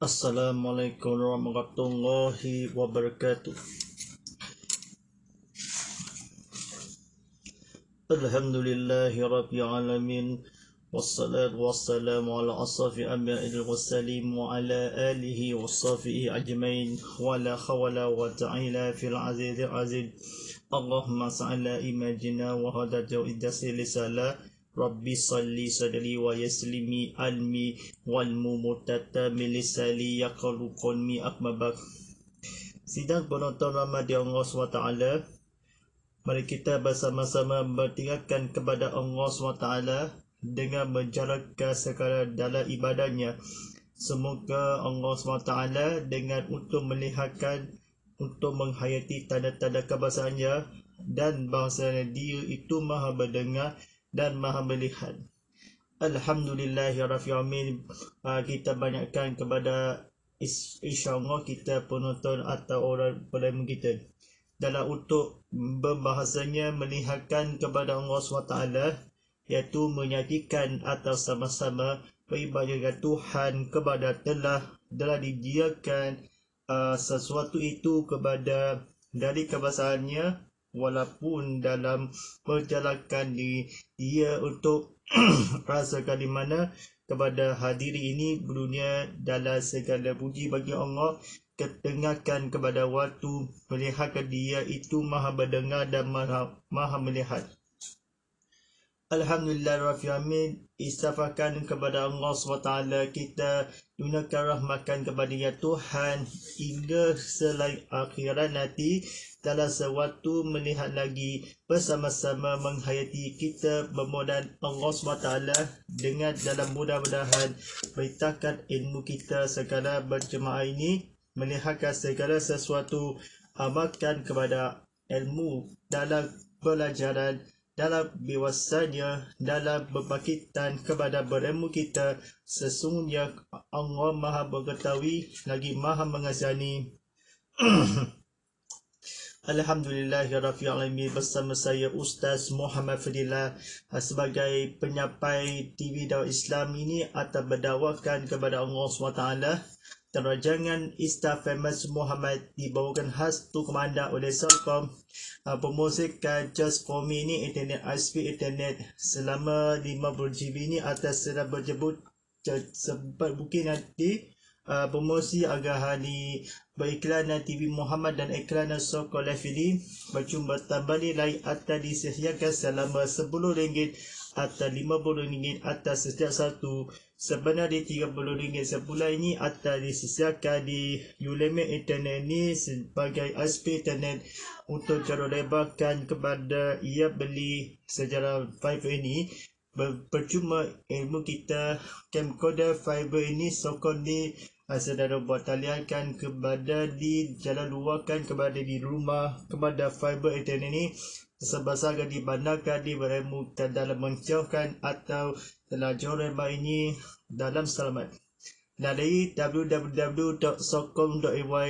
Assalamualaikum warahmatullahi wabarakatuh Alhamdulillahi Rabbil Alamin Wassalatu wassalamu ala asafi ambiya'il wassalim Wa ala alihi wa sahbihi ajmain Wa la khawala wa ta'ila fil azizil azid Allahumma sa'ala imajina wa hadat idasi lisala Rabbi salli sadri wa yaslimi almi wal mumutata milisali yaqalu qulmi akmabak Sidang penonton ramah di Allah SWT Mari kita bersama-sama bertingkatkan kepada Allah SWT Dengan menjalankan segala dalam ibadahnya Semoga Allah SWT dengan untuk melihatkan Untuk menghayati tanda-tanda kebahasaannya Dan bahasanya dia itu maha berdengar dan maha melihat. Alhamdulillah ya Rafi Amin ah, kita banyakkan kepada insyaAllah kita penonton atau orang pelayan kita dalam untuk berbahasanya melihatkan kepada Allah SWT iaitu menyatikan atau sama-sama peribadian Tuhan kepada telah telah didiakan uh, ah, sesuatu itu kepada dari kebesarannya walaupun dalam perjalanan di ia untuk rasa kali mana kepada hadiri ini dunia dalam segala puji bagi Allah ketengahkan kepada waktu melihat ke dia itu maha berdengar dan maha, maha melihat. Alhamdulillah Rafi Amin istafakan kepada Allah SWT kita tunakan rahmatkan kepada ya Tuhan hingga selain akhirat nanti dalam sewaktu melihat lagi bersama-sama menghayati kita bermodal Allah SWT dengan dalam mudah-mudahan beritakan ilmu kita segala berjemaah ini melihatkan segala sesuatu amalkan kepada ilmu dalam pelajaran dalam biwasanya dalam berbakitan kepada beremu kita sesungguhnya Allah Maha mengetahui lagi Maha mengasihani Alhamdulillah ya rafi alamin bersama saya Ustaz Muhammad Fadilah eh, sebagai penyampai TV Dawah Islam ini atau berdawahkan kepada Allah SWT dan rajangan Ista Famous Muhammad dibawakan khas tu kemanda oleh Salcom uh, ah, pemusikan Just For Me ini internet high internet selama 50 GB ini atas serah berjebut sempat mungkin nanti uh, promosi agar hari beriklanan TV Muhammad dan iklanan Soko Live ini berjumpa tambah lain atas disediakan selama RM10 atau RM50 atas setiap satu sebenarnya tiga rm ringgit sebulan ini atau disisakan di Ulema Internet ini sebagai SP Internet untuk jalur lebarkan kepada ia beli sejarah fiber ini percuma ilmu kita kemkoda fiber ini sokong di ah, saudara buat talian kepada di jalan luarkan kepada di rumah kepada fiber internet ini sebesar yang dibandarkan di beremu dan dalam menjauhkan atau telajur remah ini dalam selamat. Lalui www.sokong.my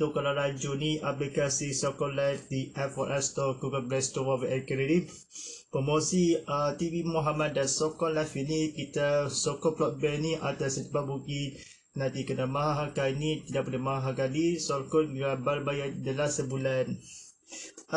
tu kalau laju ni aplikasi Sokong Live di Apple Store, Google Play Store dan Android. Promosi uh, TV Muhammad dan Sokong Live ini kita Sokong Broadband ni ada setiap bukti nanti kena mahal kali ni tidak boleh mahal kali Sokong Global bayar dalam sebulan.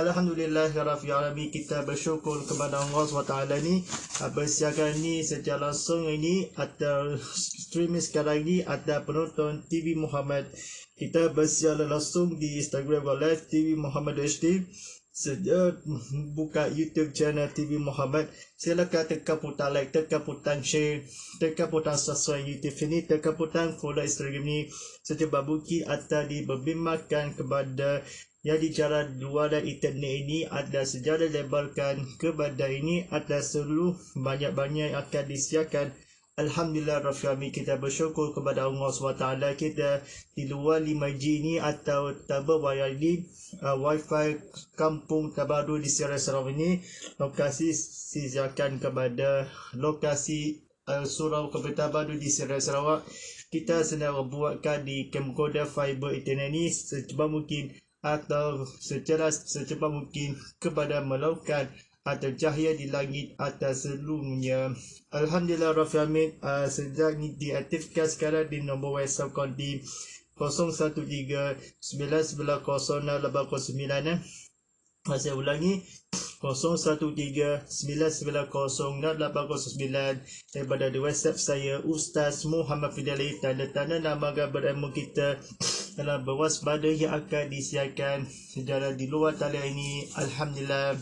Alhamdulillah Alamin kita bersyukur kepada Allah SWT ni uh, Bersiakan ni secara langsung ini Atau streaming sekarang ni ada penonton TV Muhammad Kita bersiakan langsung di Instagram Live TV Muhammad HD Sejak buka YouTube channel TV Muhammad Silakan tekan butang like, tekan butang share Tekan butang sesuai YouTube ini, Tekan butang follow Instagram ni Setiap babuki atau dibimbangkan kepada cara dua luar internet ini ada sejarah lebarkan kepada ini ada seluruh banyak-banyak yang akan disiarkan Alhamdulillah Rafiami kita bersyukur kepada Allah SWT kita di luar 5G ini atau tabel wayar ini uh, wifi kampung terbaru di Sierra Sarawak ini lokasi sijakan kepada lokasi uh, surau kebetulan baru di Sierra Sarawak kita sedang buatkan di Kemkoda Fiber Internet ini secepat mungkin atau secara secepat mungkin kepada melakukan atau cahaya di langit atas seluruhnya. Alhamdulillah Rafi Amin uh, sejak diaktifkan sekarang di nombor WhatsApp konti 013 9 9 eh saya ulangi 0139908809 daripada di WhatsApp saya Ustaz Muhammad Fidali dan tanda nama gambar ilmu kita dalam berwaspada yang akan disiarkan secara di luar talian ini Alhamdulillah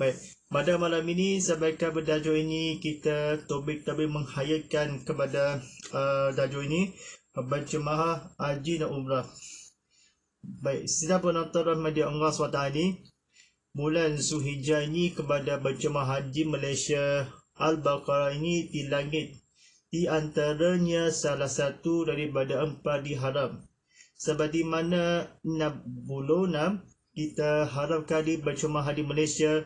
Baik, pada malam ini sebaikkan berdajo ini kita topik-topik menghayakan kepada uh, dajo ini Bancu Maha Haji dan Umrah Baik, siapa nonton rahmat dia Allah SWT ni Mulan Zuhijjah ni kepada berjemaah haji Malaysia Al-Baqarah ini di langit Di antaranya salah satu daripada empat diharam Seperti mana 66 kita haramkan di berjemaah haji Malaysia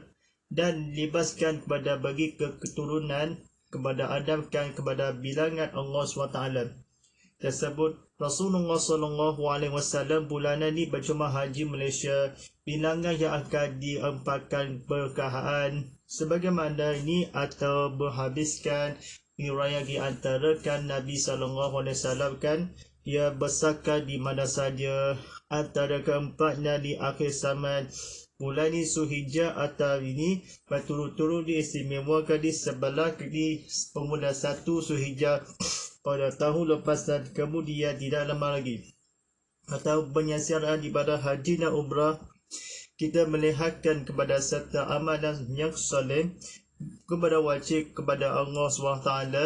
Dan libaskan kepada bagi keturunan kepada Adam dan kepada bilangan Allah SWT tersebut Rasulullah sallallahu alaihi wasallam bulanan ni berjemaah haji Malaysia bilangan yang akan diempatkan berkahan sebagaimana ini atau berhabiskan miraya di antara kan Nabi sallallahu alaihi wasallam kan ia besarkan di mana saja antara keempatnya di akhir zaman bulan ini suhija atau ini berturut-turut diistimewakan di sebelah di pemula satu suhija pada tahun lepas dan kemudian tidak lama lagi. Atau penyiasaran daripada haji dan umrah, kita melihatkan kepada serta amalan yang salim kepada wajib kepada Allah SWT,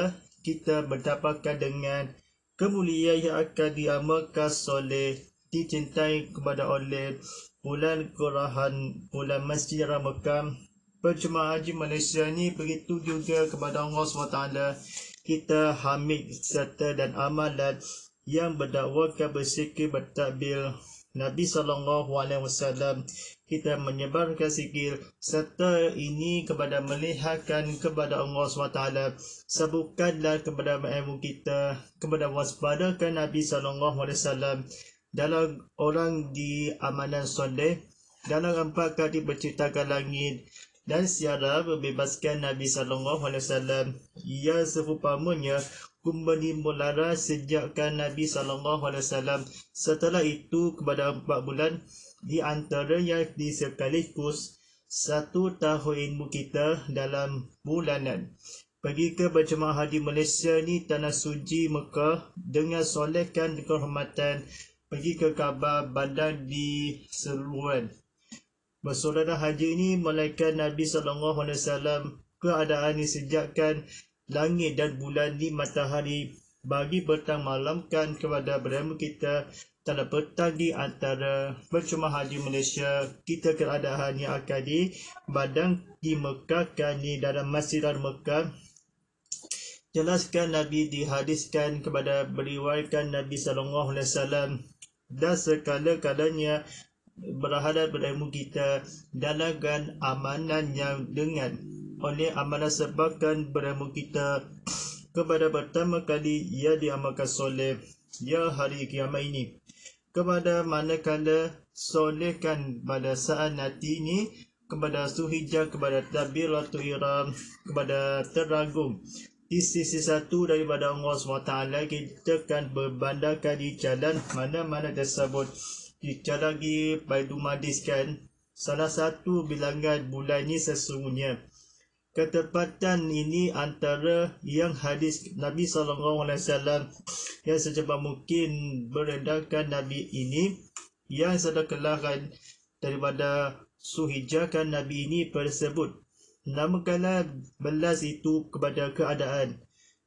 kita mendapatkan dengan kemuliaan yang akan diamalkan soleh dicintai kepada oleh bulan kurahan bulan masjid ramakam Percuma haji Malaysia ni begitu juga kepada Allah SWT kita Hamid serta dan Amalat yang berdakwa bersikir bertakbir Nabi sallallahu kita menyebarkan sikir serta ini kepada melihatkan kepada Allah SWT sebukanlah kepada ilmu kita kepada waspadakan Nabi sallallahu dalam orang di amalan soleh dalam empat kali berceritakan langit dan siara membebaskan Nabi sallallahu alaihi wasallam ia seumpamanya kembali melara sejakkan Nabi sallallahu alaihi wasallam setelah itu kepada empat bulan di antaranya di sekaligus satu tahun ilmu kita dalam bulanan pergi ke berjemaah haji Malaysia ni tanah suci Mekah dengan solehkan kehormatan pergi ke Kaabah badan di seruan bersolatlah haji ini, melainkan Nabi sallallahu alaihi wasallam keadaan ini sejakkan langit dan bulan di matahari bagi bertang malamkan kepada beramu kita tanda petang di antara percuma haji Malaysia kita keadaan ni akan di badang di Mekah kan di dalam masjid al Mekah jelaskan Nabi dihadiskan kepada beriwayatkan Nabi sallallahu alaihi wasallam dan sekala-kalanya berharap berilmu kita dalamkan amanannya dengan oleh amanah sebabkan berilmu kita kepada pertama kali ia diamalkan soleh ia hari kiamat ini kepada mana manakala solehkan pada saat nanti ini kepada suhijah kepada tabiratu iram kepada teragung di sisi satu daripada Allah SWT kita akan berbandarkan di jalan mana-mana tersebut -mana kita lagi pada madis kan salah satu bilangan bulan ini sesungguhnya ketepatan ini antara yang hadis Nabi sallallahu alaihi wasallam yang secepat mungkin beredarkan Nabi ini yang sudah kelahan daripada suhijakan Nabi ini tersebut namun namakala belas itu kepada keadaan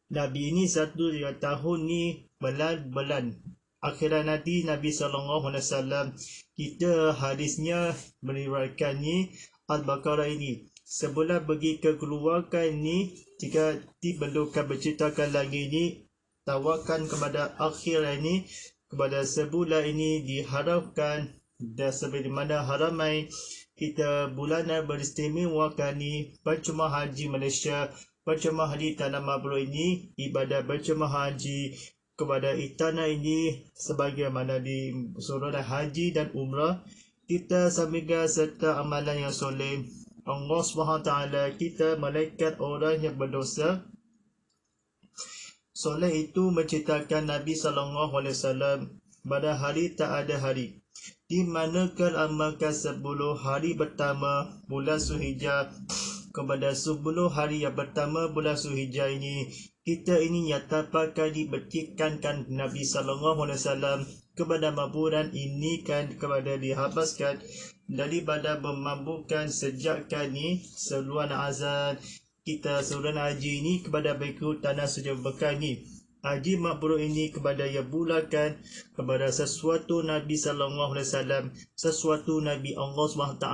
Nabi ini satu tahun ni belan-belan Akhirnya nanti Nabi sallallahu alaihi wasallam kita hadisnya meriwayatkan ni al-Baqarah ini sebelum pergi ke keluarkan ni jika diperlukan berceritakan lagi ni tawakan kepada akhir ini kepada sebulan ini diharapkan dan seperti mana haramai kita bulanan beristimewa kani percuma haji Malaysia percuma haji tanah mabrur ini ibadah percuma haji kepada istana ini sebagaimana di surah haji dan umrah kita samiga serta amalan yang soleh Allah SWT kita malaikat orang yang berdosa soleh itu menceritakan Nabi SAW pada hari tak ada hari di mana amalkan 10 hari pertama bulan suhijah kepada 10 hari yang pertama bulan suhijah ini kita ini nyata tanpa kali kan Nabi Sallallahu Alaihi Wasallam kepada maburan ini kan kepada dihabaskan pada memabukkan sejak kini kan seluruh azan kita seluruh haji ini kepada baikku tanah sejak bekan ini. Haji Mabrur ini kepada yang bulakan kepada sesuatu Nabi Sallallahu Alaihi Wasallam, sesuatu Nabi Allah SWT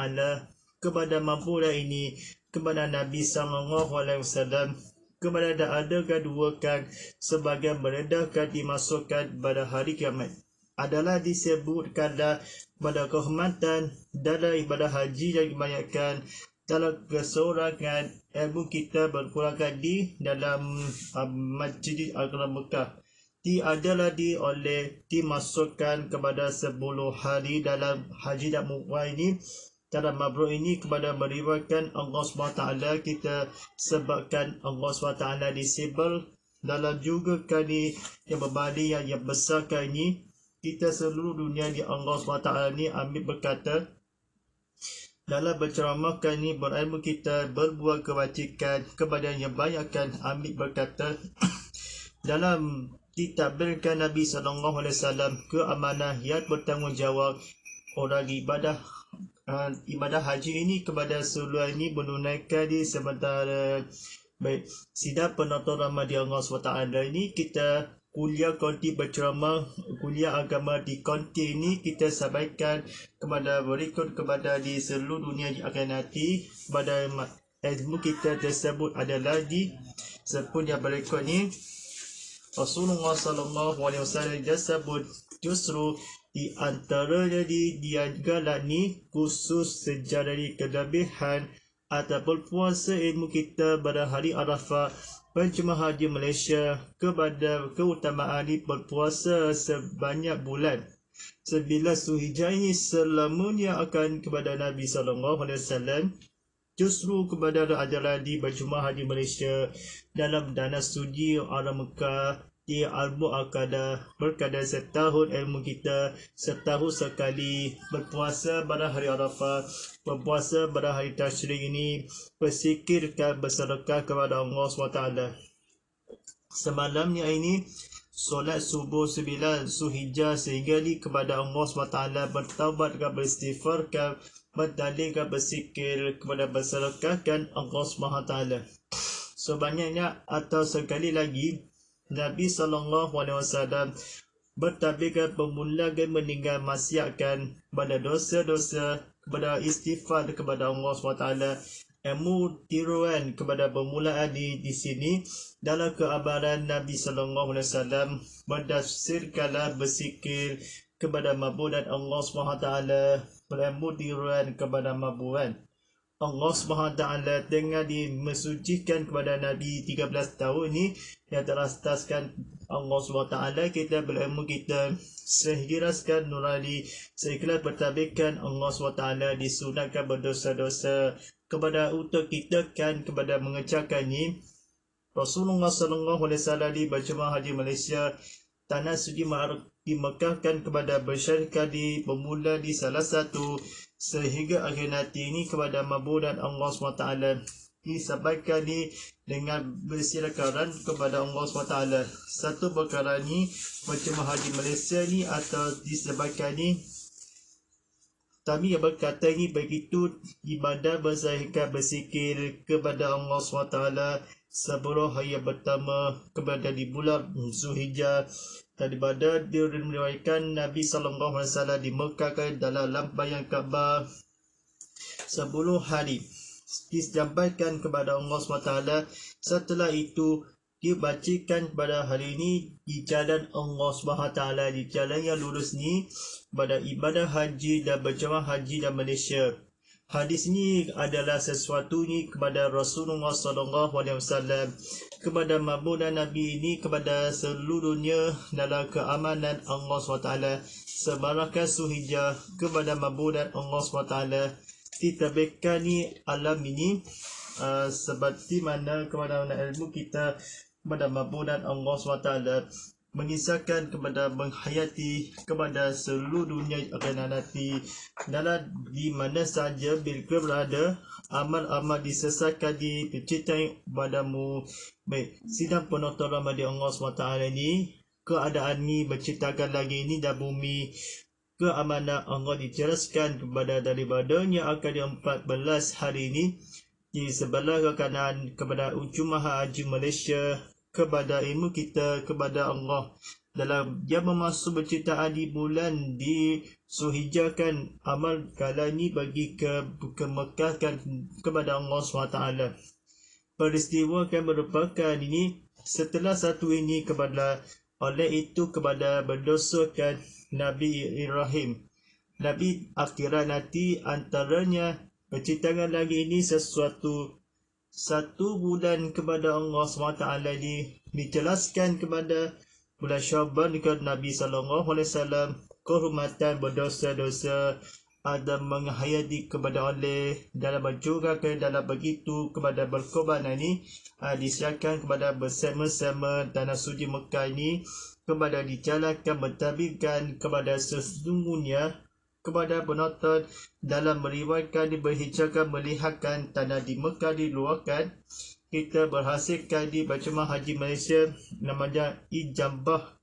kepada Mabrur ini kepada Nabi Sallallahu Alaihi Wasallam kepada dan adakan duakan sebagai meredahkan dimasukkan pada hari kiamat adalah disebutkan dan pada kehormatan dalam ibadah haji yang dibanyakan dalam keseorangan ilmu kita berkurangkan di dalam um, al agama Mekah di adalah di oleh dimasukkan kepada 10 hari dalam haji dan muwa ini cara mabrur ini kepada meriwayatkan Allah SWT kita sebabkan Allah SWT disable dalam juga kali yang berbadi yang, yang besar kali ini kita seluruh dunia di Allah SWT ini ambil berkata dalam berceramah kali ini berilmu kita berbuat kebajikan kepada yang banyakkan ambil berkata dalam kita berikan Nabi SAW keamanah yang bertanggungjawab orang ibadah uh, ibadah haji ini kepada seluruh ini menunaikan di sementara baik sidang penonton ramadhan di Allah SWT ini kita kuliah konti berceramah kuliah agama di konti ini kita sampaikan kepada berikut kepada di seluruh dunia di akan nanti pada ilmu kita tersebut adalah di sepun yang berikut ini Rasulullah SAW dia sebut justru di antaranya di Dianggalan ni khusus sejarah di kelebihan ataupun puasa ilmu kita pada hari Arafah penjemaah haji Malaysia kepada keutamaan di berpuasa sebanyak bulan. Sebilas Suhijjah ini selamanya akan kepada Nabi SAW justru kepada ajaran di berjemaah haji Malaysia dalam dana suji orang Mekah ia al-mu'akadah berkadar setahun ilmu kita setahun sekali berpuasa pada hari Arafah berpuasa pada hari Tashrik ini bersikirkan berserakah kepada Allah SWT semalamnya ini solat subuh sembilan suhijjah sehingga ni kepada Allah SWT bertawabat dan beristighfar dan berdalil bersikir kepada berserakah dan Allah SWT sebanyaknya atau sekali lagi Nabi sallallahu alaihi wasallam bertabikkan pemulangan meninggal masyakkan kepada dosa-dosa kepada istighfar kepada Allah SWT ilmu tiruan kepada permulaan di, di sini dalam keabaran Nabi sallallahu alaihi wasallam berdasarkanlah bersikir kepada mabudan Allah SWT ilmu tiruan kepada mabudan Allah Subhanahu taala dengan dimesucikan kepada Nabi 13 tahun ni yang telah terastaskan Allah Subhanahu taala kita berilmu kita sehiraskan nurani sehingga bertabikkan Allah Subhanahu taala disunatkan berdosa-dosa kepada untuk kita kan kepada mengecahkan ni Rasulullah sallallahu alaihi wasallam di berjemaah haji Malaysia tanah suci Mekah kan kepada bersyarikat di pemula di salah satu sehingga akhir nanti ini kepada mabudan Allah SWT disampaikan ini dengan bersilakan kepada Allah SWT satu perkara ini macam haji Malaysia ni atau disampaikan ini kami yang berkata ini begitu ibadah bersahikan bersikir kepada Allah SWT sebelum hari pertama kepada di bulan Zuhijjah dia diriwayatkan Nabi sallallahu alaihi wasallam di Mekah dalam lambayan Kaabah sepuluh hari disampaikan kepada Allah SWT setelah itu dibacakan pada hari ini di jalan Allah SWT di jalan yang lurus ni pada ibadah haji dan berjamaah haji dan Malaysia Hadis ini adalah sesuatu ini kepada Rasulullah SAW alaihi wasallam kepada mabuna nabi ini kepada seluruhnya dalam keamanan Allah SWT sebarakah suhijah kepada mabuna Allah SWT kita bekani alam ini uh, seperti mana kepada ilmu kita kepada mabuna Allah SWT mengisahkan kepada menghayati kepada seluruh dunia akan nanti dalam di mana saja bila berada amal-amal disesatkan di penciptaan padamu baik sidang penonton ramai ramadhan Allah SWT ini keadaan ini menciptakan lagi ini dan bumi keamanan Allah dijelaskan kepada daripadanya akan di 14 hari ini di sebelah kanan kepada Ujumaha Haji Malaysia kepada ilmu kita kepada Allah dalam dia bermaksud berceritaan di bulan di suhijakan amal kala ini bagi ke, ke Mekah kan, kepada Allah SWT peristiwa kan merupakan ini setelah satu ini kepada oleh itu kepada berdosakan Nabi Ibrahim Nabi akhirat nanti antaranya berceritakan lagi ini sesuatu satu bulan kepada Allah SWT di, dijelaskan kepada bulan Syaban kepada Nabi SAW kehormatan berdosa-dosa ada menghayati kepada oleh dalam juga ke dalam begitu kepada berkorban ini uh, disiarkan kepada bersama-sama tanah suci Mekah ini kepada dijalankan bertabikan kepada sesungguhnya kepada penonton dalam meriwayatkan di diberhijakan melihatkan tanah di Mekah diluarkan kita berhasilkan di Bacemah Haji Malaysia namanya Ijambah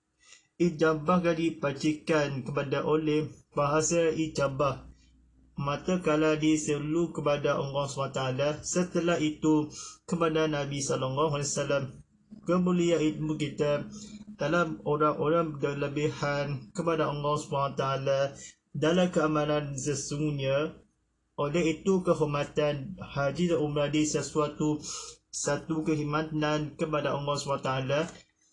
Ijambah kali pacikan kepada oleh bahasa Ijambah Mata kala diselu kepada Allah SWT Setelah itu kepada Nabi SAW Kemuliaan ilmu kita dalam orang-orang berlebihan kepada Allah SWT dalam keamanan sesungguhnya oleh itu kehormatan haji dan umrah di sesuatu satu kehormatan kepada Allah SWT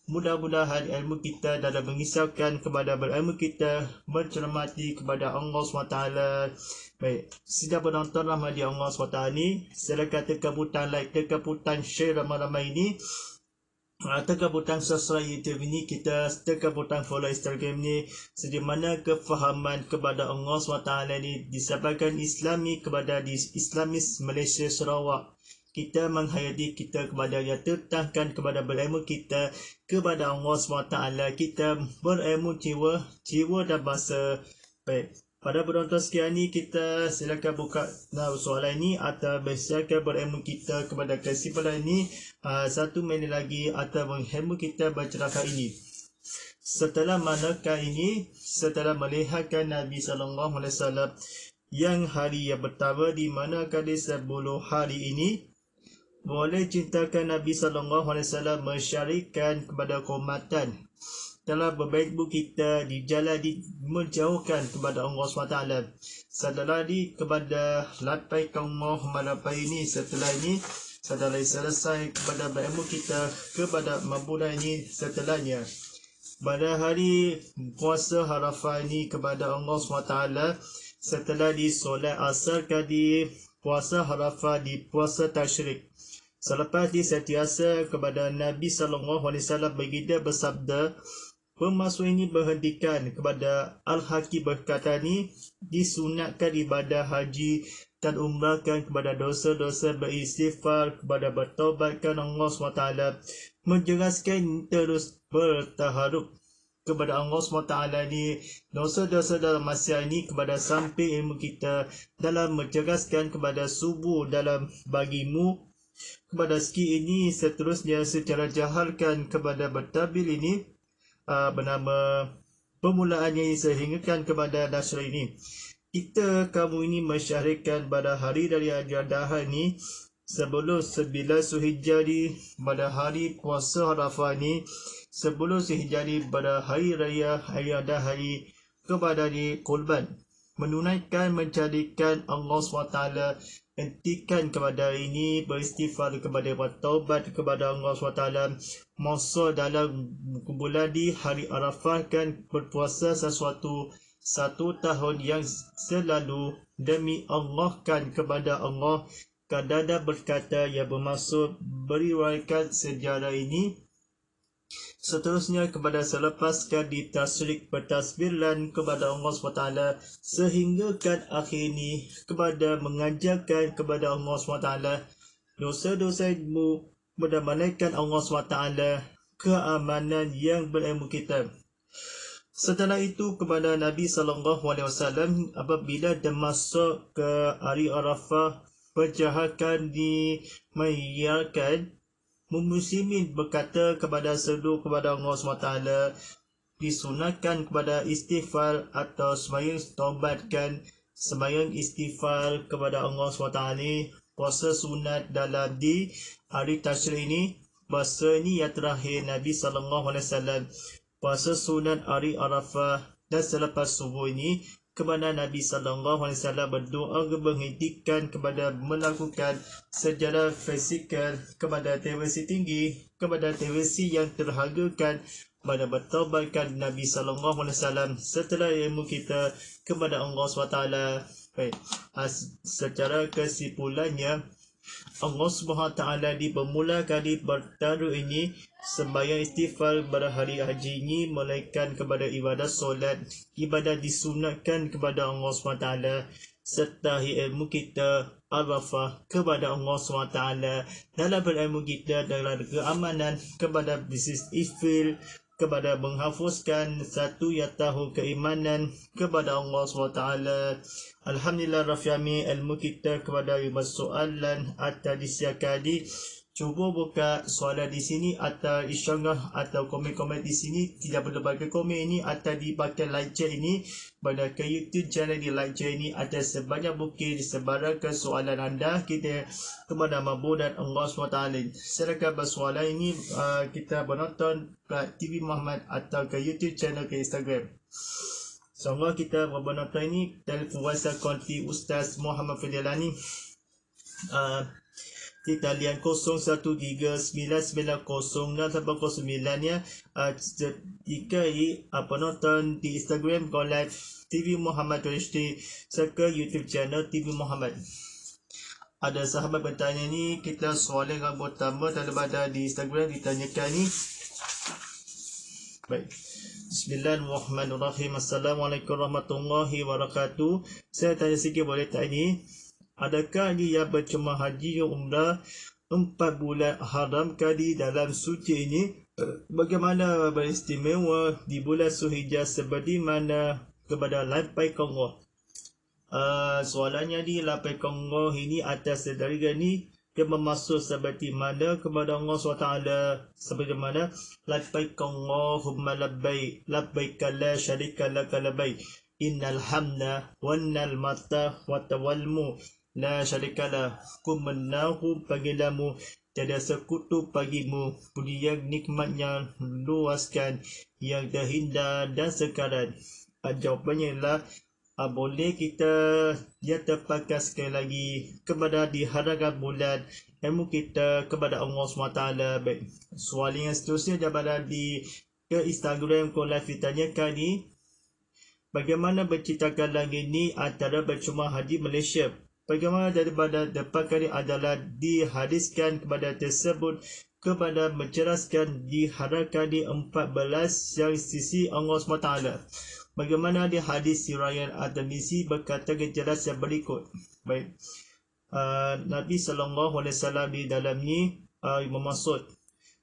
mudah-mudahan ilmu kita dalam mengisahkan kepada berilmu kita mencermati kepada Allah SWT baik sudah penonton ramai di Allah SWT ini saya katakan putan like katakan putan share ramai-ramai ini uh, ah, terkabutan sosial YouTube ini kita terkabutan follow Instagram ni sedi mana kefahaman kepada Allah SWT ini disampaikan Islami kepada di Islamis Malaysia Sarawak kita menghayati kita kepada yang tertahkan kepada berilmu kita kepada Allah SWT kita berilmu jiwa jiwa dan bahasa baik pada penonton sekian ini, kita silakan buka nah, soalan ini atau silakan berilmu kita kepada kesimpulan ini uh, ah, satu minit lagi atau menghemu kita bercerahkan ini. Setelah manakah ini, setelah melihatkan Nabi SAW yang hari yang pertama di mana di sebuluh hari ini, boleh cintakan Nabi SAW mesyarikan kepada kehormatan telah berbaikmu kita di jalan di menjauhkan kepada Allah SWT setelah di kepada lapai kaum Allah lapai ini setelah ini setelah ini selesai kepada baikmu kita kepada mabunah ini setelahnya pada hari puasa harafah ini kepada Allah SWT setelah di solat asar kadi puasa harafah di puasa tashrik selepas di setiasa kepada Nabi SAW begitu bersabda bersabda Pemasuk ini berhentikan kepada Al-Haqi berkata ini disunatkan ibadah haji dan umrahkan kepada dosa-dosa beristighfar kepada bertobatkan Allah SWT menjelaskan terus bertaharuk kepada Allah SWT ini dosa-dosa dalam masa ini kepada samping ilmu kita dalam menjelaskan kepada subuh dalam bagimu kepada segi ini seterusnya secara jaharkan kepada bertabil ini uh, bernama permulaannya sehinggakan kepada dasar ini. Kita kamu ini mensyarikan pada hari dari ajar dahar ini sebelum 9 Suhijjah di pada hari puasa Arafah ini sebelum Suhijjah di pada hari raya Hayat Dahari kepada di Kulban menunaikan menjadikan Allah SWT entikan kepada ini beristighfar kepada taubat kepada Allah SWT masa dalam kumpulan di hari Arafah kan berpuasa sesuatu satu tahun yang selalu demi Allah kan kepada Allah kadada berkata ya bermaksud beriwayatkan sejarah ini seterusnya kepada selepas di tasrik bertasbirlan kepada Allah SWT sehinggakan akhir ini kepada mengajarkan kepada Allah SWT dosa-dosa mendamaikan Allah SWT keamanan yang berilmu kita. Setelah itu kepada Nabi SAW apabila dia masuk ke Ari Arafah perjahatan di Mayyakan Mumusimin umm berkata kepada seluruh kepada Allah SWT disunatkan kepada istighfar atau semayang tobatkan semayang istighfar kepada Allah SWT puasa sunat dalam di hari Tashri ini masa ini yang terakhir Nabi sallallahu alaihi wasallam puasa sunat hari Arafah dan selepas subuh ini kepada Nabi sallallahu alaihi wasallam berdoa menghentikan kepada melakukan secara fisikal kepada tewasi tinggi kepada tewasi yang terhagakan pada bertobatkan Nabi sallallahu alaihi wasallam setelah ilmu kita kepada Allah Subhanahu Baik. Ah, secara kesimpulannya, Allah SWT dipermulakan di kali pertaruh ini sembahyang istighfar pada hari haji ini melainkan kepada ibadah solat, ibadah disunatkan kepada Allah SWT serta ilmu kita arafah kepada Allah SWT dalam berilmu kita dalam keamanan kepada bisnis ifil kepada menghafuskan satu yatahu keimanan kepada Allah SWT Alhamdulillah Rafi Amin ilmu kita kepada Yuma Soalan Atta Disiakadi cuba buka soalan di sini atau isyongah atau komen-komen di sini tidak perlu bagi komen ini atau di bagian like chat ini pada ke YouTube channel di like chat ini ada sebanyak bukti di sebarang kesoalan anda kita kepada Mabu dan Allah SWT silakan bersoalan ini uh, kita menonton ke TV Muhammad atau ke YouTube channel ke Instagram Semoga kita berbenar ini telefon WhatsApp konti Ustaz Muhammad Fidelani uh, di talian 01399009809 ya. Uh, ah, jika apa nonton di Instagram Go TV Muhammad HD serta YouTube channel TV Muhammad. Ada sahabat bertanya ni, kita soalan yang pertama daripada di Instagram ditanyakan ni. Baik. Bismillahirrahmanirrahim. Assalamualaikum warahmatullahi wabarakatuh. Saya tanya sikit boleh tak ini. Adakah ia bercuma haji yang umrah empat bulan haram kali dalam suci ini? Eh, bagaimana beristimewa di bulan suhijah seperti mana kepada Lampai Kongo? Uh, eh, soalannya ni Lampai Kongo ini atas dari ini dia memasuk seperti mana kepada Allah SWT seperti mana labbaik Allahumma labbaik labbaik kala syarikat laka labbaik innal hamda wannal mata wa tawalmu La syarikalah ku menahu panggilamu Tiada sekutu pagimu Budi yang nikmatnya luaskan Yang terhindar dan sekarang Jawapannya ialah ah, Boleh kita Yang terpakai sekali lagi Kepada diharapkan bulan Ilmu kita kepada Allah SWT Baik. Soalan yang seterusnya Daripada di ke Instagram Kau live ditanyakan ni Bagaimana berceritakan langit ni antara bercuma haji Malaysia? Bagaimana daripada depan kali adalah dihadiskan kepada tersebut kepada menceraskan diharapkan di 14 yang sisi Allah SWT. Bagaimana di hadis Sirayan Ad-Misi berkata kejelas yang berikut. Baik. Uh, Nabi Sallallahu Alaihi Wasallam di dalamnya uh, ah, memaksud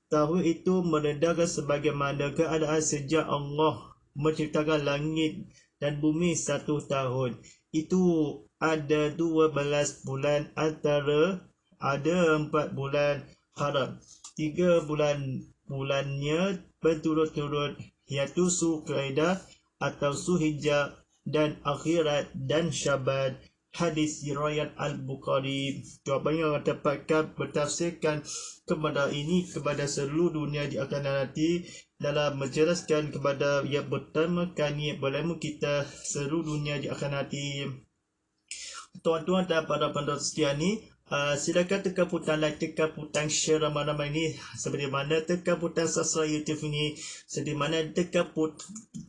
tahu itu meredakan sebagaimana keadaan sejak Allah menciptakan langit dan bumi satu tahun itu ada dua belas bulan antara ada empat bulan haram tiga bulan bulannya berturut-turut iaitu suhaidah atau suhijjah dan akhirat dan syabat hadis riwayat al-bukhari jawabannya yang tepatkan bertafsirkan kepada ini kepada seluruh dunia di akan nanti dalam menjelaskan kepada yang pertama kali bolehmu kita seru dunia di akan nanti. tuan-tuan dan para pendatang setia ni Ah, silakan tekan butang like, tekan butang share ramai-ramai ni seperti mana tekan butang subscribe YouTube ini seperti mana tekan, put,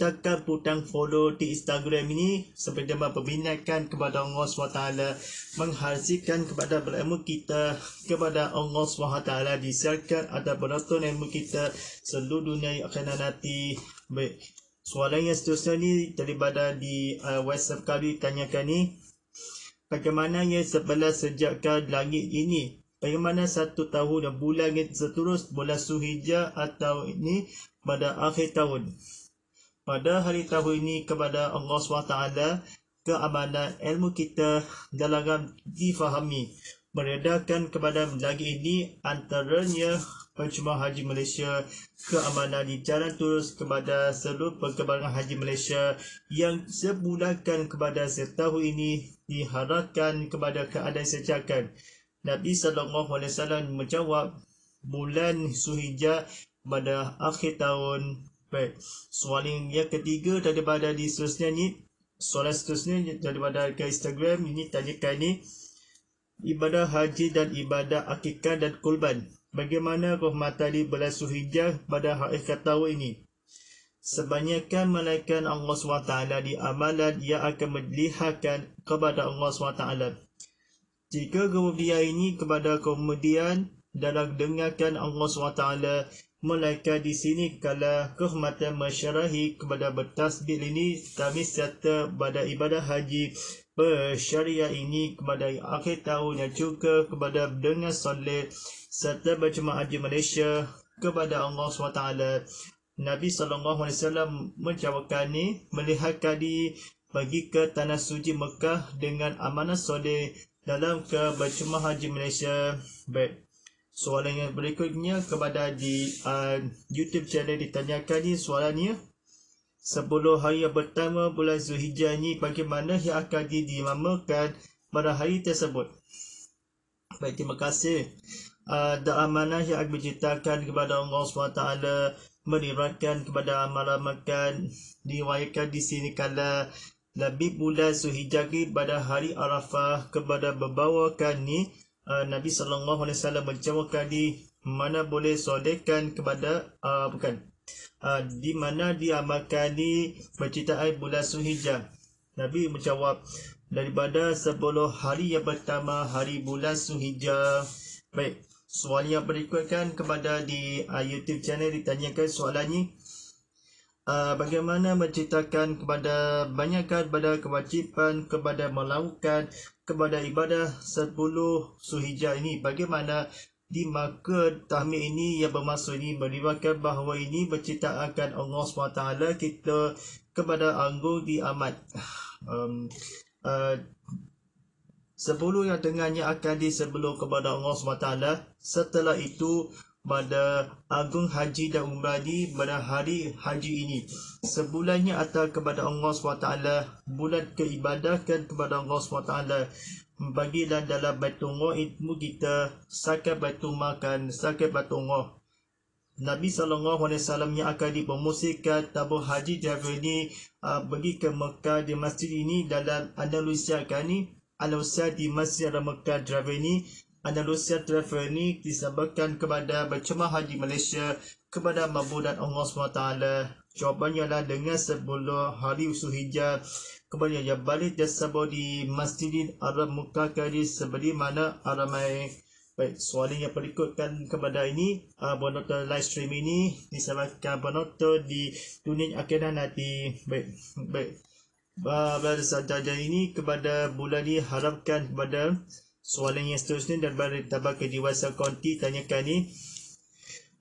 tekan butang follow di Instagram ini seperti mana peminatkan kepada Allah SWT menghasilkan kepada ilmu kita kepada Allah SWT disiarkan ada beratur ilmu kita seluruh dunia yang akan nanti baik Soalan yang seterusnya ini daripada di uh, WhatsApp kami tanyakan ni Bagaimana bagaimananya sebelah sejak sejakkan langit ini bagaimana satu tahun dan bulan yang seterus bulan suhija atau ini pada akhir tahun pada hari tahun ini kepada Allah SWT keamanan ilmu kita dalam difahami meredakan kepada lagi ini antaranya percuma Haji Malaysia keamanan di jalan terus kepada seluruh perkembangan Haji Malaysia yang sebulankan kepada setahu ini diharapkan kepada keadaan sejakan. Nabi Sallallahu Alaihi menjawab bulan Suhija pada akhir tahun. Baik, soalan yang ketiga daripada di seterusnya ni, soalan seterusnya daripada ke Instagram ini tanyakan ni, ibadah haji dan ibadah akikah dan kulban bagaimana roh Matali berlasu hijau pada hakikat tahu ini. Sebanyakkan malaikat Allah SWT di amalan ia akan melihatkan kepada Allah SWT. Jika kemudian ini kepada kemudian dalam dengarkan Allah SWT, malaikat di sini kala kehormatan masyarahi kepada bertasbih ini kami serta pada ibadah haji bersyariah ini kepada akhir tahun yang juga kepada dengan solat serta berjemaah haji Malaysia kepada Allah SWT. Nabi SAW menjawabkan ini melihat kali bagi ke Tanah Suci Mekah dengan amanah soleh dalam ke berjemaah haji Malaysia. Baik. Soalan yang berikutnya kepada di uh, YouTube channel ditanyakan ini soalannya. 10 hari yang pertama bulan Zulhijjah ni bagaimana ia akan dinamakan pada hari tersebut. Baik, terima kasih. Uh, ah, Da'a mana yang aku ceritakan kepada Allah SWT meriwayatkan kepada amalan makan diwayakan di sini kala Nabi bulan Zulhijjah pada hari Arafah kepada berbawakan ni uh, Nabi sallallahu alaihi wasallam menjawabkan di mana boleh sodekan kepada uh, bukan Ah, di mana dia makani penciptaan bulan Suhijjah. Nabi menjawab, daripada 10 hari yang pertama hari bulan Suhijjah. Baik, soalan yang berikutkan kepada di uh, YouTube channel ditanyakan soalan ini. Uh, ah, bagaimana menceritakan kepada banyakkan pada kewajipan kepada melakukan kepada ibadah 10 suhijah ini bagaimana di maka tahmid ini yang bermaksud ini merupakan bahawa ini bercerita akan Allah SWT kita kepada anggur di amat. Um, uh, sepuluh yang dengannya akan di sebelum kepada Allah SWT setelah itu pada Agung Haji dan Umrah ini pada hari Haji ini sebulannya atas kepada Allah SWT bulan keibadahkan kepada Allah SWT bagi bagilah dalam batungo itu kita sakit batu makan sakit batungo. Nabi SAW yang akan dipromosikan tabu haji Jafar ini uh, ah, ke Mekah di masjid ini dalam Analisa kan Analisa di masjid dalam Mekah Jafar ini Andalusia Jafar ini disebabkan kepada bercuma haji Malaysia kepada Mabu dan orang semua tanda jawabannya adalah dengan sebelum hari Usul Hijab kepada yang balik jasa di masjidin arab muka kari sebeli mana aramai baik soalan yang berikutkan kepada ini uh, live stream ini disalahkan bonoto di dunia akhirnya nanti baik baik uh, ah, berada sahaja ini kepada bulan ini harapkan kepada soalan yang seterusnya daripada tabak ke diwasa konti tanyakan ini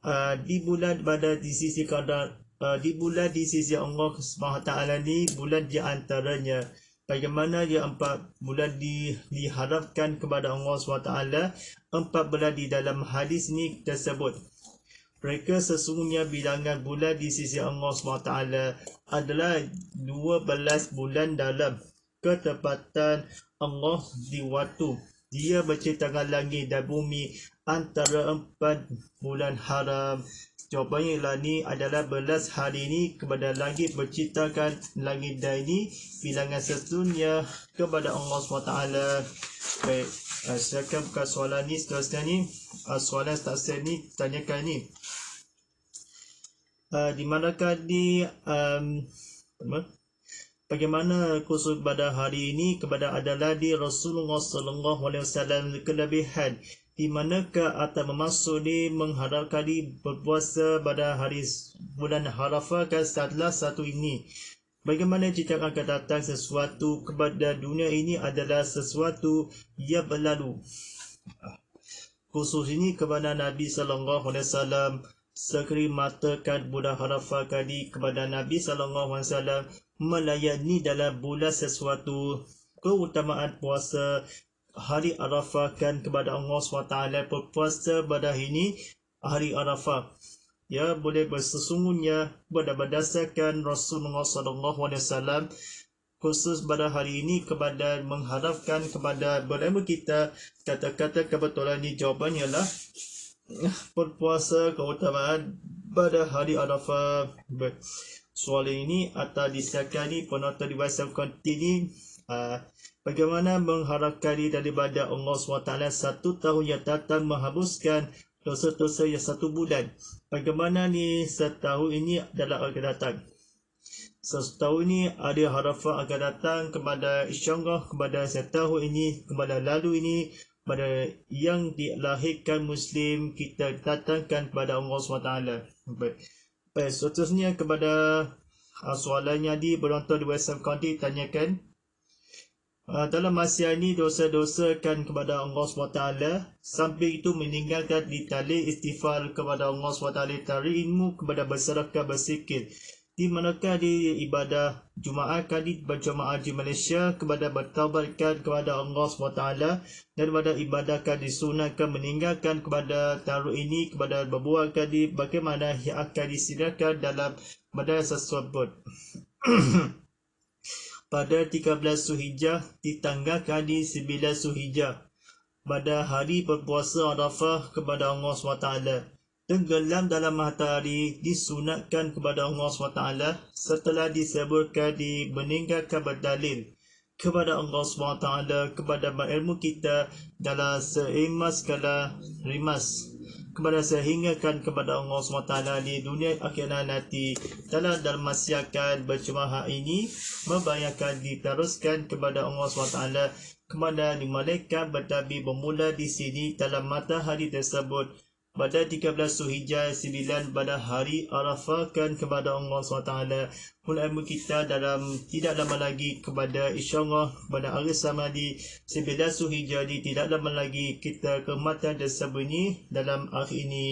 uh, di bulan pada di sisi kandang Eh, di bulan di sisi Allah SWT ni bulan di antaranya bagaimana dia empat bulan di, diharapkan kepada Allah SWT empat bulan di dalam hadis ni tersebut mereka sesungguhnya bilangan bulan di sisi Allah SWT adalah 12 bulan dalam ketepatan Allah di waktu dia menciptakan langit dan bumi antara empat bulan haram Jawapannya ialah ni adalah belas hari ini kepada langit berciptakan langit dan ini bilangan seterusnya kepada Allah SWT. Baik, uh, silakan buka soalan ni seterusnya ni. Eh, soalan setakat ni, tanyakan ini. Eh, di manakah di... Um, Bagaimana khusus pada hari ini kepada adalah di Rasulullah SAW kelebihan di manakah atau memasuk ni mengharap kali berpuasa pada hari bulan harafah kan setelah satu ini. Bagaimana jika akan datang sesuatu kepada dunia ini adalah sesuatu yang berlalu. Khusus ini kepada Nabi saw. Alaihi Wasallam sekali matakan bulan harafah kali kepada Nabi saw. Alaihi Wasallam melayani dalam bulan sesuatu keutamaan puasa hari Arafah kan kepada Allah SWT berpuasa pada hari ini hari Arafah ya boleh bersesungguhnya berdasarkan Rasulullah SAW khusus pada hari ini kepada mengharapkan kepada berlaku kita kata-kata kebetulan ini jawapannya lah berpuasa keutamaan pada hari Arafah soalan ini atau disiakan ini penonton di WhatsApp continue uh, Bagaimana mengharapkan diri daripada Allah SWT satu tahun yang datang menghabuskan dosa-dosa yang satu bulan. Bagaimana ni setahun ini adalah akan datang. Setahun ini ada harapan akan datang kepada insyaAllah, kepada setahun ini, kepada lalu ini, kepada yang dilahirkan Muslim kita datangkan kepada Allah SWT. Baik, seterusnya kepada ah, soalannya di berontor di WSM County tanyakan. Ah, dalam masa ini dosa kan kepada Allah SWT sampai itu meninggalkan di tali istighfar kepada Allah SWT dari ilmu kepada bersyarakat bersikir di manakah di ibadah Jumaat kali berjamaah di Malaysia kepada bertawabatkan kepada Allah SWT dan pada ibadah kali sunahkan meninggalkan kepada taruh ini kepada berbuah kali bagaimana ia akan disediakan dalam madrasah sesuatu pada 13 Suhijjah ditanggalkan di 9 Suhijjah pada hari berpuasa Arafah kepada Allah SWT. Tenggelam dalam matahari disunatkan kepada Allah SWT setelah disebutkan di meninggalkan berdalil kepada Allah SWT kepada berilmu kita dalam seimas kala rimas kepada sehinggakan kepada Allah SWT di dunia akhirat nanti dalam dalam masyarakat berjemaah ini membayangkan diteruskan kepada Allah SWT Kemana di malaikat bertabi bermula di sini dalam matahari tersebut pada 13 Suhijjah 9 pada hari kan kepada Allah SWT mulai kita dalam tidak lama lagi kepada Isya Allah pada hari Samadi 11 Suhijjah di tidak lama lagi kita ke mata dan sebenyi dalam hari ini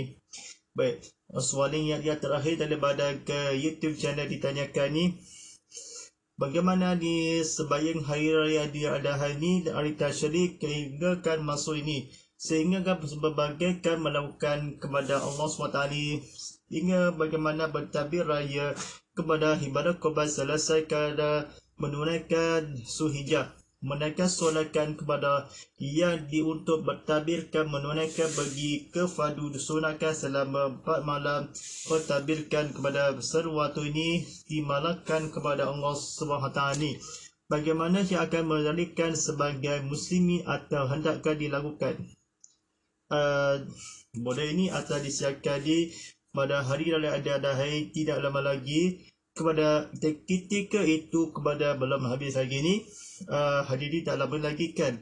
baik soalan yang, yang terakhir daripada ke YouTube channel ditanyakan ni Bagaimana ni sebayang hari raya dia ada hari ini dan hari tashrik kehinggakan masa ini? sehingga berbagai kan melakukan kepada Allah SWT hingga bagaimana bertabir raya kepada ibadah korban selesai kepada menunaikan suhijah mereka solatkan kepada yang diuntuk bertabirkan menunaikan bagi kefadu sunakan selama empat malam bertabirkan kepada seru waktu ini dimalakan kepada Allah SWT bagaimana ia akan menjadikan sebagai muslimi atau hendakkan dilakukan Eh, model ini telah disiarkan di pada hari raya ada dahai tidak lama lagi kepada ketika itu kepada belum habis lagi ini uh, hari ini tak lama lagi kan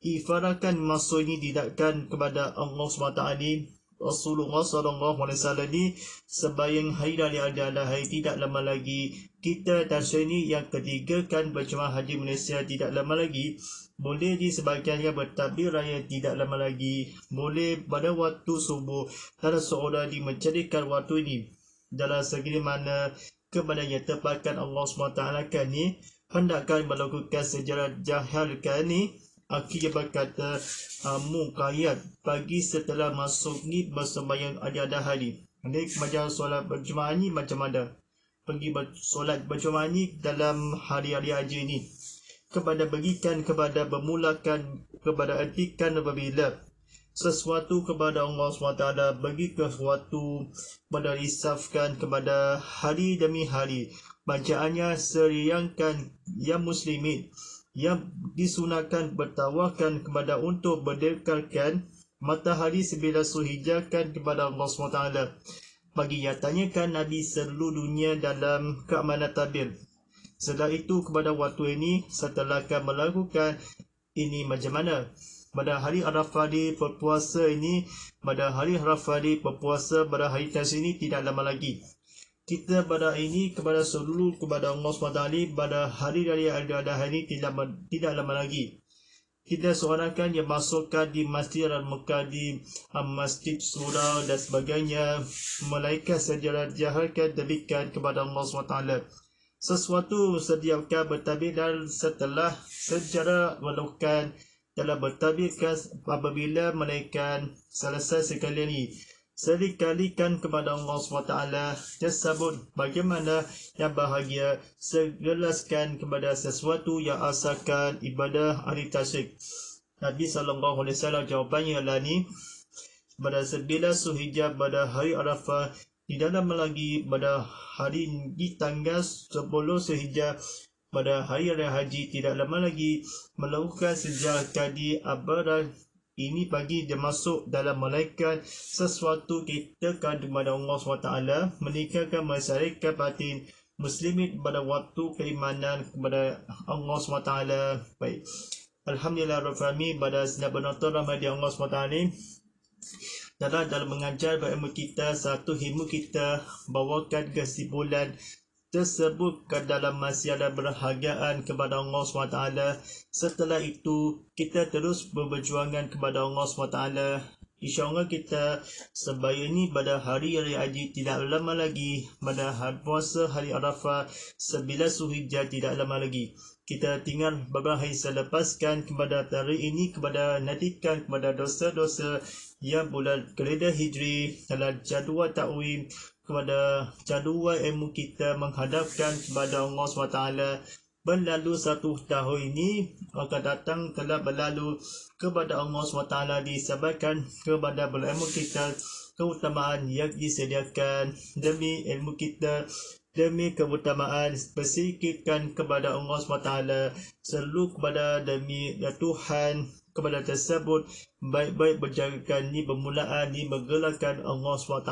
ifarakan masa ini didakkan kepada Allah SWT ini Rasulullah SAW ini sebayang hari raya ada dahai tidak lama lagi kita dan seni yang ketiga kan berjemaah haji Malaysia tidak lama lagi boleh di sebahagiannya bertabir raya tidak lama lagi boleh pada waktu subuh tanda seorang di mencarikan waktu ini dalam segi mana kepada yang tepatkan Allah SWT kan ni hendakkan melakukan sejarah jahil kan ni Akhirnya berkata Amu Qayyad Pagi setelah masuk ni bersembahyang ada-ada hari Ini macam solat berjemaah ni macam mana pergi solat berjemaah ni dalam hari-hari haji ini kepada berikan kepada bermulakan kepada etikan apabila sesuatu kepada Allah SWT bagi sesuatu kepada isafkan kepada hari demi hari bacaannya seriangkan yang muslimin yang disunahkan bertawakan kepada untuk berdekarkan matahari sebilas suhijakan kepada Allah SWT bagi yang tanyakan Nabi seluruh dunia dalam keamanan tabir. Setelah itu kepada waktu ini, setelah akan melakukan ini macam mana? Pada hari Arafadi berpuasa ini, pada hari Arafadi berpuasa pada hari tes ini tidak lama lagi. Kita pada ini kepada seluruh kepada Allah SWT pada hari dari hari ini tidak tidak lama lagi kita suarakan yang masukkan di masjid dan Mekah di ah, masjid surau dan sebagainya malaikat sejarah jahalkan demikian kepada Allah SWT sesuatu sediakan bertabik dan setelah sejarah melakukan telah bertabikkan apabila malaikat selesai sekali ini Serikalikan kepada Allah SWT tersebut bagaimana yang bahagia segelaskan kepada sesuatu yang asalkan ibadah hari tasyik. Nabi SAW jawapannya lah ni. Pada sebila suhijab pada hari Arafah, di dalam lagi pada hari di tanggal 10 suhijab pada hari raya haji tidak lama lagi melakukan sejak tadi abadah ini bagi dia masuk dalam malaikat sesuatu kita kan kepada Allah SWT meningkatkan masyarakat batin muslimin pada waktu keimanan kepada Allah SWT baik Alhamdulillah Rafami pada sinar penonton Ramadhan Allah SWT dalam dalam mengajar bagi kita satu himu kita bawakan kesimpulan tersebut ke dalam masih ada berhargaan kepada Allah SWT. Setelah itu, kita terus berjuangan kepada Allah SWT. InsyaAllah kita sebaik ini pada hari hari haji tidak lama lagi. Pada hari puasa hari Arafah, sebilas suhijjah tidak lama lagi. Kita tinggal beberapa hari selepaskan kepada hari ini kepada nantikan kepada dosa-dosa yang bulan kereda hijri dalam jadual ta'wim kepada jadual ilmu kita menghadapkan kepada Allah SWT berlalu satu tahun ini akan datang telah berlalu kepada Allah SWT disebabkan kepada ilmu kita keutamaan yang disediakan demi ilmu kita demi keutamaan bersikirkan kepada Allah SWT selalu kepada demi Ya Tuhan kepada tersebut baik-baik berjagakan ni bermulaan ni menggelarkan Allah SWT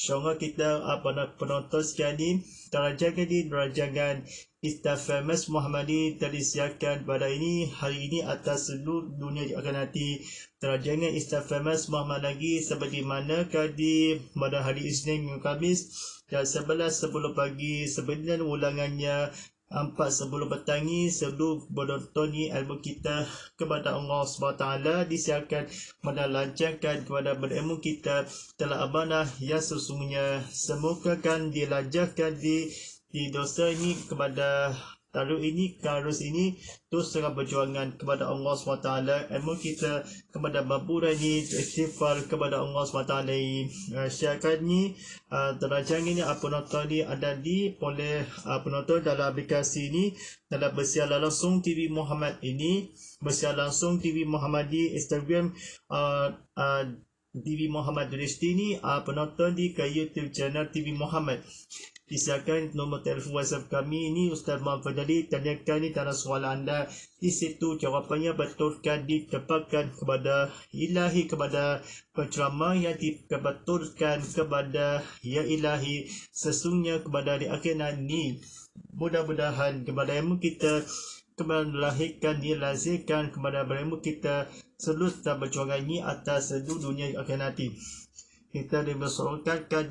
Syurga kita apa nak penonton sekian ni Terajakan ni merajakan Istafamas Muhammadi Terisiakan pada ini Hari ini atas seluruh dunia yang akan nanti Terajakan Istafamas Muhammad lagi Seperti mana kadi Pada hari Isnin dan Kamis Dan sebelah sepuluh pagi Sebenarnya ulangannya empat sebelum bertangi sebelum menontoni album kita kepada Allah SWT disiarkan pada lancarkan kepada berilmu kita telah amanah ya sesungguhnya semoga kan dilancarkan di di dosa ini kepada Lalu ini harus ini teruslah berjuangan kepada Allah SWT Ilmu kita kepada Bapura ini Istighfar kepada Allah SWT uh, eh, Syiarkan ini eh, Terajang uh, ini apa penonton ini ada di oleh uh, eh, penonton dalam aplikasi ini Dalam bersiar langsung TV Muhammad ini bersiar langsung TV Muhammad di Instagram TV Muhammad Rishti ini uh, Penonton di ke YouTube channel TV Muhammad Isiakan nombor telefon WhatsApp kami ini Ustaz Muhammad Jadi tanyakan ini dalam soalan anda Di situ jawapannya betulkan ditepakkan kepada ilahi Kepada penceramah yang dipertulkan kepada ya ilahi Sesungguhnya kepada di akhirat ini Mudah-mudahan kepada ilmu kita kembali melahirkan, dilazirkan kepada beramu kita seluruh tak berjuang ini atas seluruh dunia akan nanti. Kita dibesarkan kan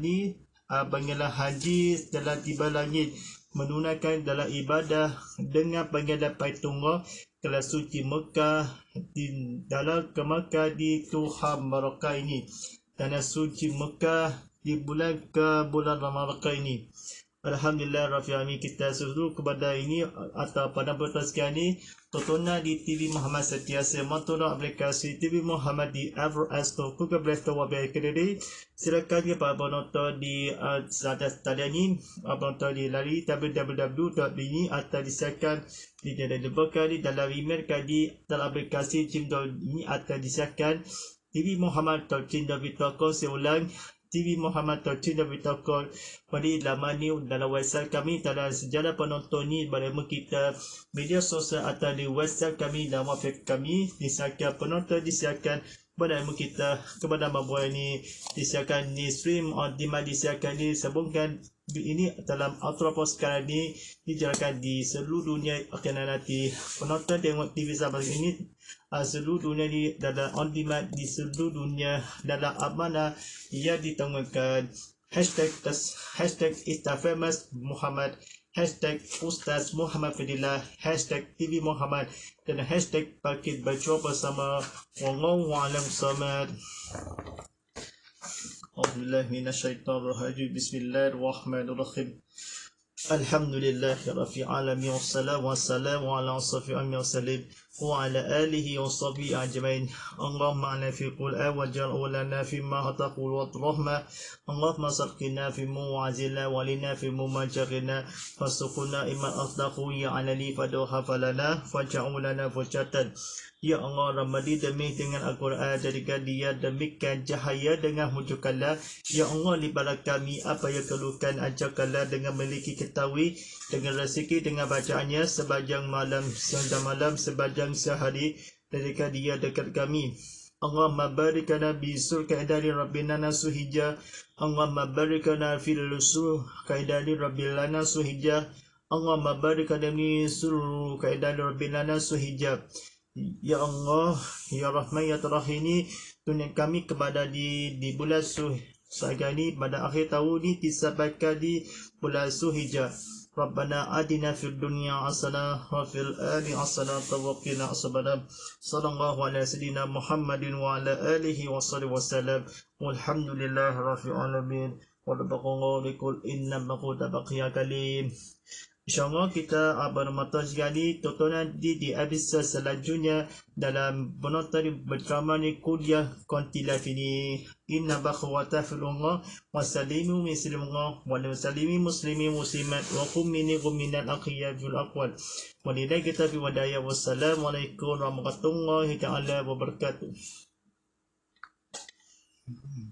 panggilan haji dalam tiba langit menunaikan dalam ibadah dengan panggilan Paitungo kelas suci Mekah di dalam Mekah di Tuhan Merokah ini tanah suci Mekah di bulan ke bulan Ramadhan ini Alhamdulillah Rafi Amin kita seru kepada ini atau pada pertama sekian ini Totona di TV Muhammad Setiasa Mantona aplikasi TV Muhammad di Avro Astro Google Play Store Wabaya Kedede Silakan ya para penonton di uh, eh, Zadar ini Para penonton di lari www.bini Atau disiarkan di dalam beberapa kali Dalam email kali dalam aplikasi Jim ini Atau disiarkan TV Muhammad Tokin Dovi Tokong Seulang TV Muhammad tercinta dan Call pada laman ni dalam website kami Dalam sejarah penonton ni Bagaimana kita media sosial Atau di website kami Dalam website kami Disiarkan penonton disiarkan kepada ilmu kita kepada mabuai ini disiarkan di stream on demand disiarkan di sambungkan ini dalam Outro sekarang ini dijalankan di seluruh dunia akan okay, nanti penonton tengok TV Sabah ini uh, seluruh dunia di dalam on demand di seluruh dunia dalam amana ia ditemukan hashtag hashtag is famous Muhammad hashtag Ustaz Muhammad Fadila, hashtag TV Muhammad dan hashtag Bakit Baca Bersama. Wallahu alam samad. Alhamdulillah syaitan rahaju bismillahirrahmanirrahim. Alhamdulillah rafi alamin wassalamu wassalamu ala asafi amin wassalim. وعلى آله وصحبه أجمعين اللهم أعنا في القرآن آه وجعل لنا فيما تقول وترحمة اللهم سقنا في وعزلنا ولنا في ما جرنا فسقنا إما أصدقوا يعني لي فدوها فلنا فجعوا لنا فرجة Ya Allah, ramadi demi dengan Al-Quran, jadikan dia demikian cahaya dengan hujukkanlah. Ya Allah, libatlah kami apa yang keluhkan, ajakkanlah dengan memiliki ketahui, dengan rezeki, dengan bacaannya, sebajang malam, sejam malam, sebajang sehari, jadikan dia dekat kami. Allah mabarikan Nabi sur kaidari rabbina nasuhija Allah mabarikan fi lusur kaidari rabbilana suhija Allah mabarikan ni sur kaidari rabbilana suhija Ya Allah, Ya Rahman, Ya Terahini, tunai kami kepada di di bulan suh sagani pada akhir tahun ini disebabkan di bulan suh hijau. Rabbana adina fil dunia asana wa fil ali asana tawakina asabana Sallallahu ala sallina Muhammadin wa ala alihi wa sallam wa sallam Walhamdulillah rafi'alamin Wa rabbakullahi kul inna maquta baqiyah InsyaAllah kita akan ah, bermata sekali Tontonan nanti di episod selanjutnya dalam penonton bersama ni kuliah konti live ini. Inna bakhwata filullah wa salimu mislimullah wa salimu muslimi muslimat wa kumini kuminan akhiyajul akwal. Wa nilai kita fi wadaya wassalamualaikum warahmatullahi ta'ala wabarakatuh. Hmm.